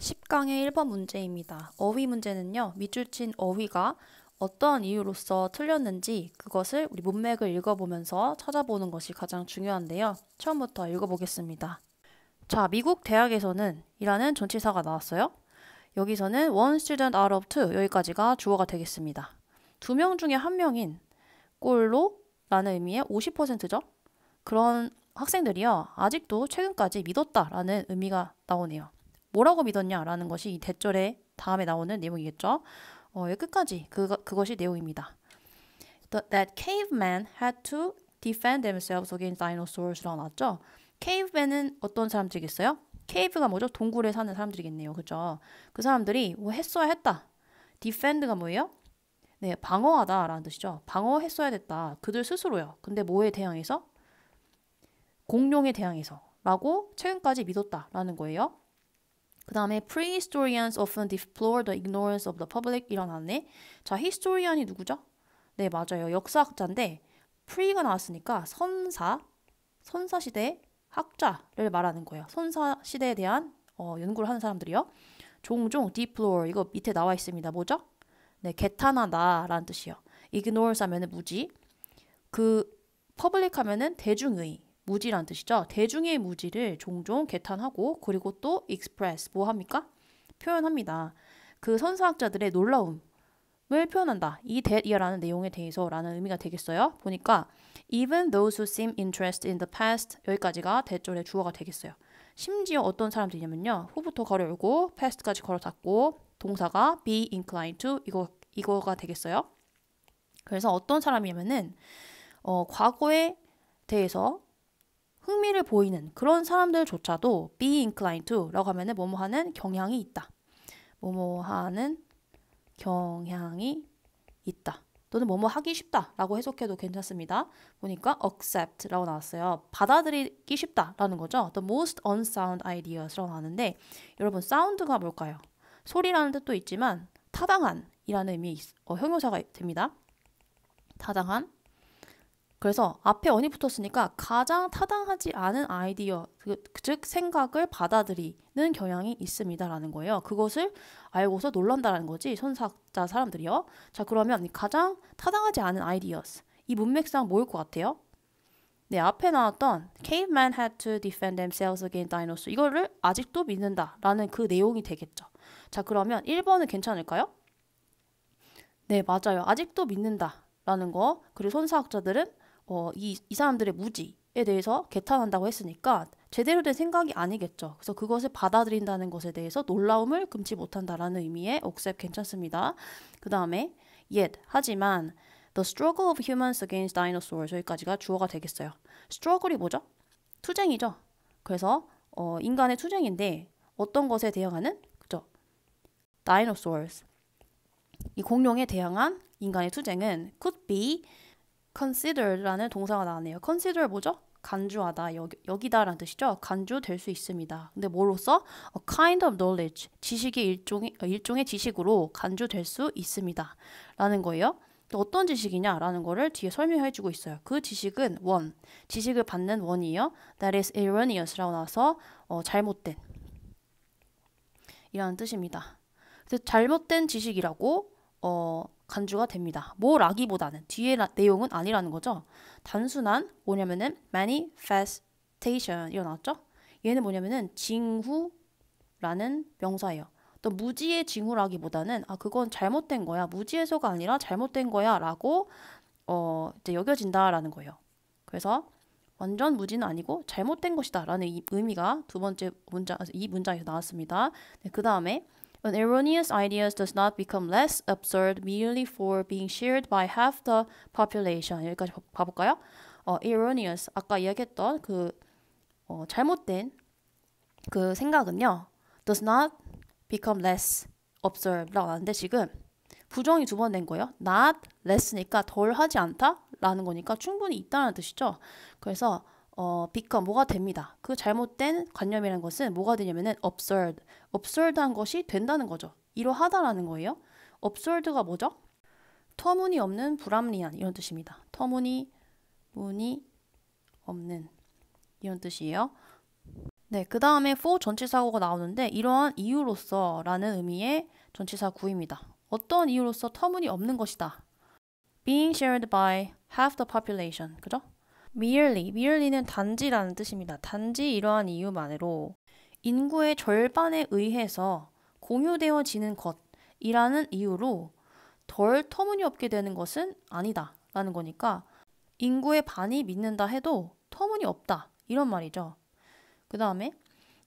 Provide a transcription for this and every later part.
10강의 1번 문제입니다. 어휘 문제는요. 밑줄 친 어휘가 어떤 이유로서 틀렸는지 그것을 우리 문맥을 읽어보면서 찾아보는 것이 가장 중요한데요. 처음부터 읽어보겠습니다. 자, 미국 대학에서는 이라는 전치사가 나왔어요. 여기서는 one student out of two 여기까지가 주어가 되겠습니다. 두 명 중에 한 명인 꼴로 라는 의미의 50%죠. 그런 학생들이요. 아직도 최근까지 믿었다라는 의미가 나오네요. 뭐라고 믿었냐라는 것이 이 대절의 다음에 나오는 내용이겠죠. 어, 끝까지 그, 그것이 내용입니다. That cavemen had to defend themselves against dinosaurs 나왔죠. cavemen은 어떤 사람들이겠어요? cave가 뭐죠? 동굴에 사는 사람들이겠네요. 그죠? 그 사람들이 뭐 했어야 했다. defend가 뭐예요? 네, 방어하다라는 뜻이죠. 방어했어야 됐다. 그들 스스로요. 근데 뭐에 대항해서? 공룡에 대항해서라고 최근까지 믿었다라는 거예요. 그 다음에 prehistorians often deplore the ignorance of the public 일어났네. 자, historian이 누구죠? 네, 맞아요. 역사학자인데 pre가 나왔으니까 선사, 선사시대 학자를 말하는 거예요. 선사시대에 대한 어, 연구를 하는 사람들이요. 종종 deplore 이거 밑에 나와 있습니다. 뭐죠? 네, 개탄하다라는 뜻이요. i g n o r e 하면은 무지, 그 public 하면은 대중의, 무지란 뜻이죠. 대중의 무지를 종종 개탄하고 그리고 또 express 뭐 합니까? 표현합니다. 그 선사학자들의 놀라움을 표현한다. 이 대이라는 내용에 대해서라는 의미가 되겠어요. 보니까 even those who seem interested in the past 여기까지가 대절의 주어가 되겠어요. 심지어 어떤 사람들이냐면요. 후부터 걸어 열고 past까지 걸어 닫고 동사가 be inclined to 이거 이거가 되겠어요. 그래서 어떤 사람이냐면은 어, 과거에 대해서 흥미를 보이는 그런 사람들조차도 be inclined to라고 하면은 뭐뭐 하는 경향이 있다. 뭐뭐 하는 경향이 있다. 또는 뭐뭐 하기 쉽다라고 해석해도 괜찮습니다. 보니까 accept라고 나왔어요. 받아들이기 쉽다라는 거죠. The most unsound ideas라고 나왔는데 여러분 사운드가 뭘까요? 소리라는 뜻도 있지만 타당한이라는 의미 어, 형용사가 됩니다. 타당한 그래서 앞에 언이 붙었으니까 가장 타당하지 않은 아이디어, 그, 즉 생각을 받아들이는 경향이 있습니다라는 거예요. 그것을 알고서 놀란다라는 거지 선사자 사람들이요. 자 그러면 가장 타당하지 않은 아이디어스 이 문맥상 뭘일것 같아요? 네 앞에 나왔던 caveman had to defend themselves against dinosaurs 이거를 아직도 믿는다라는 그 내용이 되겠죠. 자 그러면 1번은 괜찮을까요? 네 맞아요. 아직도 믿는다라는 거 그리고 손사학자들은 어, 이, 이 사람들의 무지에 대해서 개탄한다고 했으니까 제대로 된 생각이 아니겠죠. 그래서 그것을 받아들인다는 것에 대해서 놀라움을 금치 못한다라는 의미의 억셉 괜찮습니다. 그 다음에 yet 하지만 the struggle of humans against dinosaurs 여기까지가 주어가 되겠어요. struggle이 뭐죠? 투쟁이죠. 그래서 어, 인간의 투쟁인데 어떤 것에 대응하는 그죠? dinosaurs 이 공룡에 대항한 인간의 투쟁은 could be consider라는 동사가 나왔네요. consider 뭐죠? 간주하다 여기, 여기다라는 뜻이죠. 간주될 수 있습니다. 근데 뭐로써 a kind of knowledge 지식이 일종의 어, 일종의 지식으로 간주될 수 있습니다라는 거예요. 또 어떤 지식이냐라는 거를 뒤에 설명해 주고 있어요. 그 지식은 원 지식을 받는 원이요. That is erroneous라고 나서 어, 잘못된 이라는 뜻입니다. 그래서 잘못된 지식이라고 어 간주가 됩니다. 뭐라기보다는 뒤에 내용은 아니라는 거죠. 단순한 뭐냐면은 manifestation 일어났죠. 얘는 뭐냐면은 징후라는 명사예요. 또 무지의 징후라기보다는 아 그건 잘못된 거야 무지해서가 아니라 잘못된 거야라고 어 이제 여겨진다라는 거예요. 그래서 완전 무지는 아니고 잘못된 것이다라는 의미가 두 번째 문자 이 문장에서 나왔습니다. 네, 그 다음에 An erroneous idea does not become less absurd merely for being shared by half the population. 여기까지 봐, 볼까요 어, erroneous, 아까 이야기했던 그 어, 잘못된 그 생각은요. does not become less absurd라고 나왔는데 지금 부정이 두 번 된 거예요. not less니까 덜 하지 않다라는 거니까 충분히 있다는 뜻이죠. 그래서 어, become 뭐가 됩니다. 그 잘못된 관념이라는 것은 뭐가 되냐면은 absurd, absurd한 것이 된다는 거죠. 이러하다라는 거예요. absurd가 뭐죠? 터무니없는 불합리한 이런 뜻입니다. 터무니 무늬 없는 이런 뜻이에요. 네, 그 다음에 for 전치사고가 나오는데 이러한 이유로서라는 의미의 전치사 구입니다. 어떤 이유로서 터무니 없는 것이다. Being shared by half the population, 그죠? merely, merely는 단지라는 뜻입니다. 단지 이러한 이유만으로 인구의 절반에 의해서 공유되어지는 것이라는 이유로 덜 터무니없게 되는 것은 아니다 라는 거니까 인구의 반이 믿는다 해도 터무니없다 이런 말이죠. 그 다음에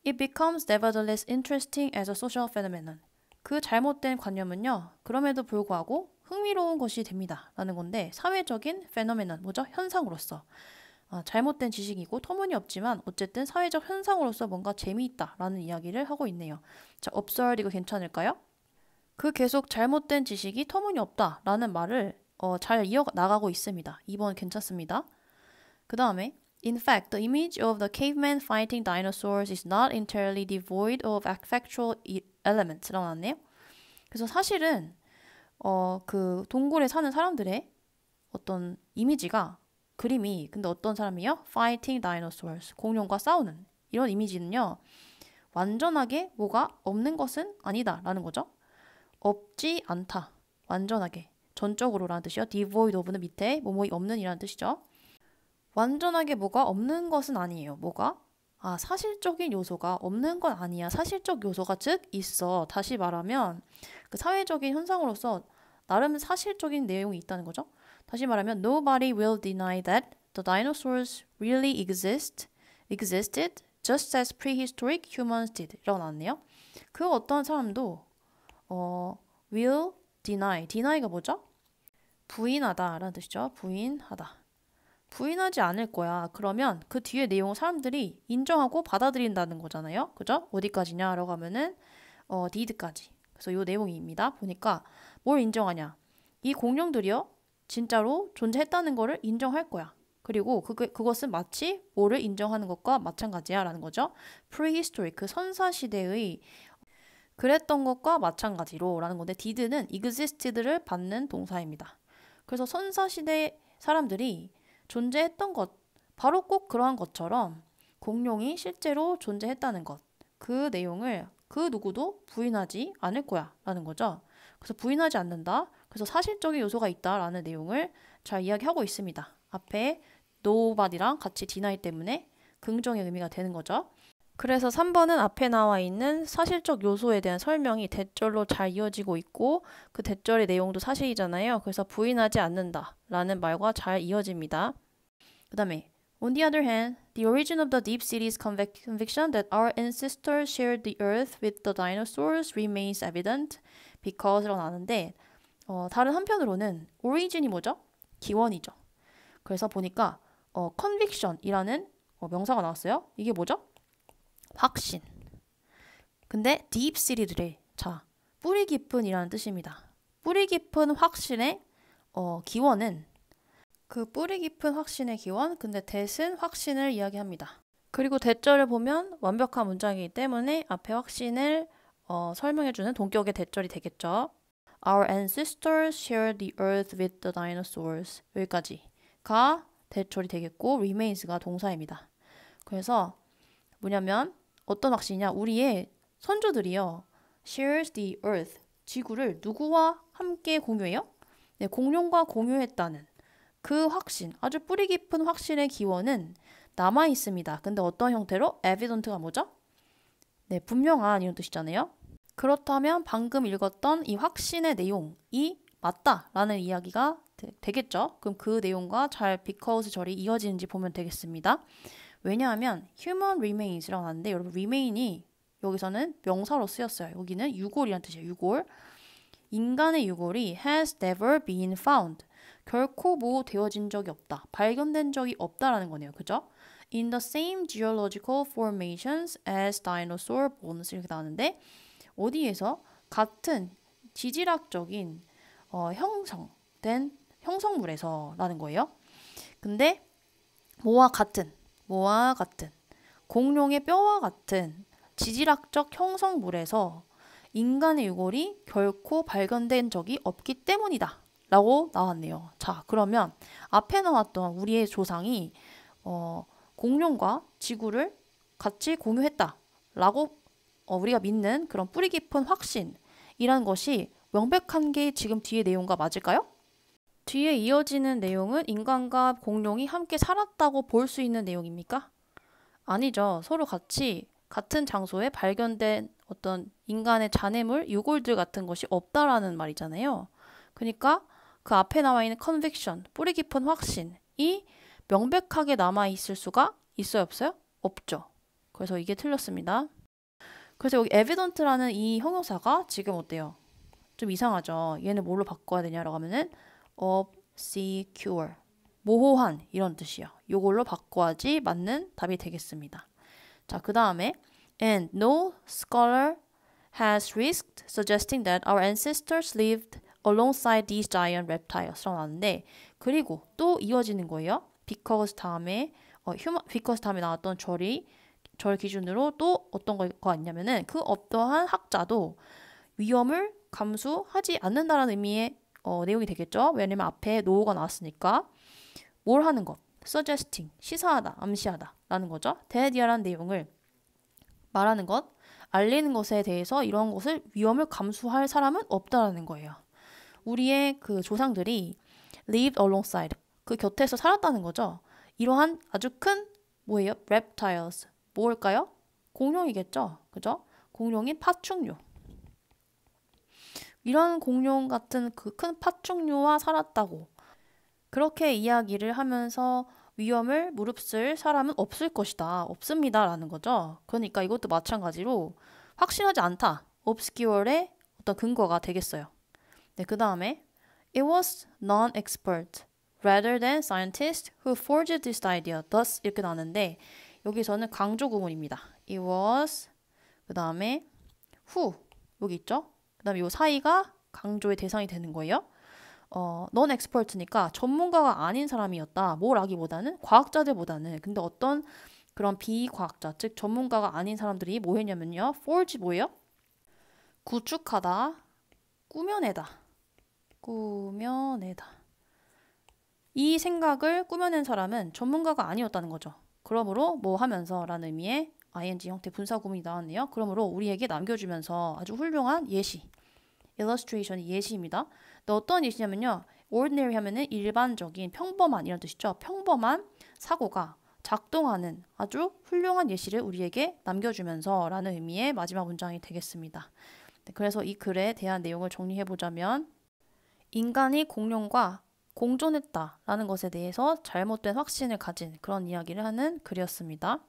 It becomes nevertheless interesting as a social phenomenon. 그 잘못된 관념은요. 그럼에도 불구하고 흥미로운 것이 됩니다. 라는 건데 사회적인 페노메넌 뭐죠? 현상으로서 아, 잘못된 지식이고 터무니없지만 어쨌든 사회적 현상으로서 뭔가 재미있다라는 이야기를 하고 있네요. 자, 업설 이거 괜찮을까요? 그 계속 잘못된 지식이 터무니없다라는 말을 어, 잘 이어나가고 있습니다. 이번 괜찮습니다. 그 다음에 In fact, the image of the caveman fighting dinosaurs is not entirely devoid of factual e-, elements 라고 나왔네요. 그래서 사실은 어, 그 동굴에 사는 사람들의 어떤 이미지가 그림이 근데 어떤 사람이요? Fighting dinosaurs 공룡과 싸우는 이런 이미지는요 완전하게 뭐가 없는 것은 아니다라는 거죠. 없지 않다 완전하게 전적으로라는 뜻이요. Devoid of는 밑에 뭐뭐이 없는이라는 뜻이죠. 완전하게 뭐가 없는 것은 아니에요. 뭐가 아 사실적인 요소가 없는 건 아니야. 사실적 요소가 즉 있어. 다시 말하면 그 사회적인 현상으로서 나름 사실적인 내용이 있다는 거죠. 다시 말하면 nobody will deny that the dinosaurs really exist, existed just as prehistoric humans did 이라고 나네요그 어떤 사람도 어, will deny, deny가 뭐죠? 부인하다 라는 뜻이죠. 부인하다. 부인하지 않을 거야. 그러면 그 뒤에 내용 사람들이 인정하고 받아들인다는 거잖아요. 그죠? 어디까지냐라고 하면은 어, did까지. 그래서 요 내용입니다. 보니까 뭘 인정하냐? 이 공룡들이요? 진짜로 존재했다는 거를 인정할 거야. 그리고 그 그것은 마치 뭐를 인정하는 것과 마찬가지야 라는 거죠. prehistoric, 그 선사시대의 그랬던 것과 마찬가지로 라는 건데 did는 existed를 받는 동사입니다. 그래서 선사시대 사람들이 존재했던 것, 바로 꼭 그러한 것처럼 공룡이 실제로 존재했다는 것, 그 내용을 그 누구도 부인하지 않을 거야 라는 거죠. 그래서 부인하지 않는다. 그래서 사실적인 요소가 있다라는 내용을 잘 이야기하고 있습니다. 앞에 nobody랑 같이 deny 때문에 긍정의 의미가 되는 거죠. 그래서 3번은 앞에 나와 있는 사실적 요소에 대한 설명이 대절로 잘 이어지고 있고 그 대절의 내용도 사실이잖아요. 그래서 부인하지 않는다 라는 말과 잘 이어집니다. 그 다음에 On the other hand, the origin of the deep city's conviction that our ancestors shared the earth with the dinosaurs remains evident 비 e c 로 나는데 어, 다른 한편으로는 오리진이 뭐죠? 기원이죠. 그래서 보니까 어, conviction이라는 어, 명사가 나왔어요. 이게 뭐죠? 확신. 근데 deep seated를 자 뿌리 깊은이라는 뜻입니다. 뿌리 깊은 확신의 어, 기원은 그 뿌리 깊은 확신의 기원, 근데 대신 확신을 이야기합니다. 그리고 대절을 보면 완벽한 문장이기 때문에 앞에 확신을 어, 설명해주는 동격의 대절이 되겠죠. Our ancestors shared the earth with the dinosaurs. 여기까지가 대절이 되겠고 remains가 동사입니다. 그래서 뭐냐면 어떤 확신이냐? 우리의 선조들이요. shares the earth. 지구를 누구와 함께 공유해요? 네, 공룡과 공유했다는 그 확신, 아주 뿌리 깊은 확신의 기원은 남아 있습니다. 근데 어떤 형태로? evident가 뭐죠? 네, 분명한 이런 뜻이잖아요. 그렇다면 방금 읽었던 이 확신의 내용이 맞다라는 이야기가 되, 겠죠 그럼 그 내용과 잘 비커우스 절이 이어지는지 보면 되겠습니다. 왜냐하면 human remains라고 하는데 여러분 remain이 여기서는 명사로 쓰였어요. 여기는 유골이란 뜻이에요. 유골. 인간의 유골이 has never been found. 결코 뭐 되어진 적이 없다. 발견된 적이 없다라는 거네요. 그죠? In the same geological formations as dinosaur bones 이렇게 나오는데 어디에서 같은 지질학적인 어, 형성된 형성물에서라는 거예요. 근데 모와 같은 모와 같은 공룡의 뼈와 같은 지질학적 형성물에서 인간의 유골이 결코 발견된 적이 없기 때문이다. 라고 나왔네요. 자, 그러면 앞에 나왔던 우리의 조상이 어, 공룡과 지구를 같이 공유했다. 라고 어, 우리가 믿는 그런 뿌리 깊은 확신이란 것이 명백한 게 지금 뒤에 내용과 맞을까요? 뒤에 이어지는 내용은 인간과 공룡이 함께 살았다고 볼 수 있는 내용입니까? 아니죠. 서로 같이 같은 장소에 발견된 어떤 인간의 잔해물, 유골들 같은 것이 없다라는 말이잖아요. 그러니까 그 앞에 나와 있는 컨벡션 뿌리 깊은 확신이 명백하게 남아 있을 수가 있어요, 없어요? 없죠. 그래서 이게 틀렸습니다. 그래서 여기 evident라는 이 형용사가 지금 어때요? 좀 이상하죠. 얘는 뭘로 바꿔야 되냐라고 하면은 obscure 모호한 이런 뜻이요. 요걸로 바꿔야지 맞는 답이 되겠습니다. 자, 그 다음에 and no scholar has risked suggesting that our ancestors lived alongside these giant reptiles라고 나왔는데 그리고 또 이어지는 거예요. because 다음에 어, human, because 다음에 나왔던 절이 저를 기준으로 또 어떤 거같냐면은그 어떠한 학자도 위험을 감수하지 않는다라는 의미의 어, 내용이 되겠죠. 왜냐면 앞에 노어가 나왔으니까 뭘 하는 것, suggesting, 시사하다, 암시하다라는 거죠. 대디아라는 내용을 말하는 것, 알리는 것에 대해서 이런 것을 위험을 감수할 사람은 없다라는 거예요. 우리의 그 조상들이 lived alongside, 그 곁에서 살았다는 거죠. 이러한 아주 큰 뭐예요? reptiles, 뭘까요? 공룡이겠죠. 그죠? 공룡인 파충류. 이런 공룡 같은 그 큰 파충류와 살았다고 그렇게 이야기를 하면서 위험을 무릅쓸 사람은 없을 것이다. 없습니다라는 거죠. 그러니까 이것도 마찬가지로 확실하지 않다. o b s c 의 어떤 근거가 되겠어요. 네, 그다음에 it was non-expert rather than s c i e n t i s t who forged this idea. thus 이렇게 나는데 여기서는 강조 구문입니다. It was 그 다음에 who 여기 있죠? 그 다음에 요 사이가 강조의 대상이 되는 거예요. 어, 넌 엑스퍼트니까 전문가가 아닌 사람이었다. 뭐라기보다는 과학자들보다는 근데 어떤 그런 비과학자 즉 전문가가 아닌 사람들이 뭐 했냐면요. forge 뭐예요? 구축하다, 꾸며내다, 꾸며내다. 이 생각을 꾸며낸 사람은 전문가가 아니었다는 거죠. 그러므로 뭐 하면서라는 의미의 ing 형태 분사 구문이 나왔네요. 그러므로 우리에게 남겨주면서 아주 훌륭한 예시, illustration이 예시입니다. 어떤 예시냐면요. ordinary 하면은 일반적인, 평범한 이런 뜻이죠. 평범한 사고가 작동하는 아주 훌륭한 예시를 우리에게 남겨주면서라는 의미의 마지막 문장이 되겠습니다. 네, 그래서 이 글에 대한 내용을 정리해보자면 인간이 공룡과 공존했다라는 것에 대해서 잘못된 확신을 가진 그런 이야기를 하는 글이었습니다.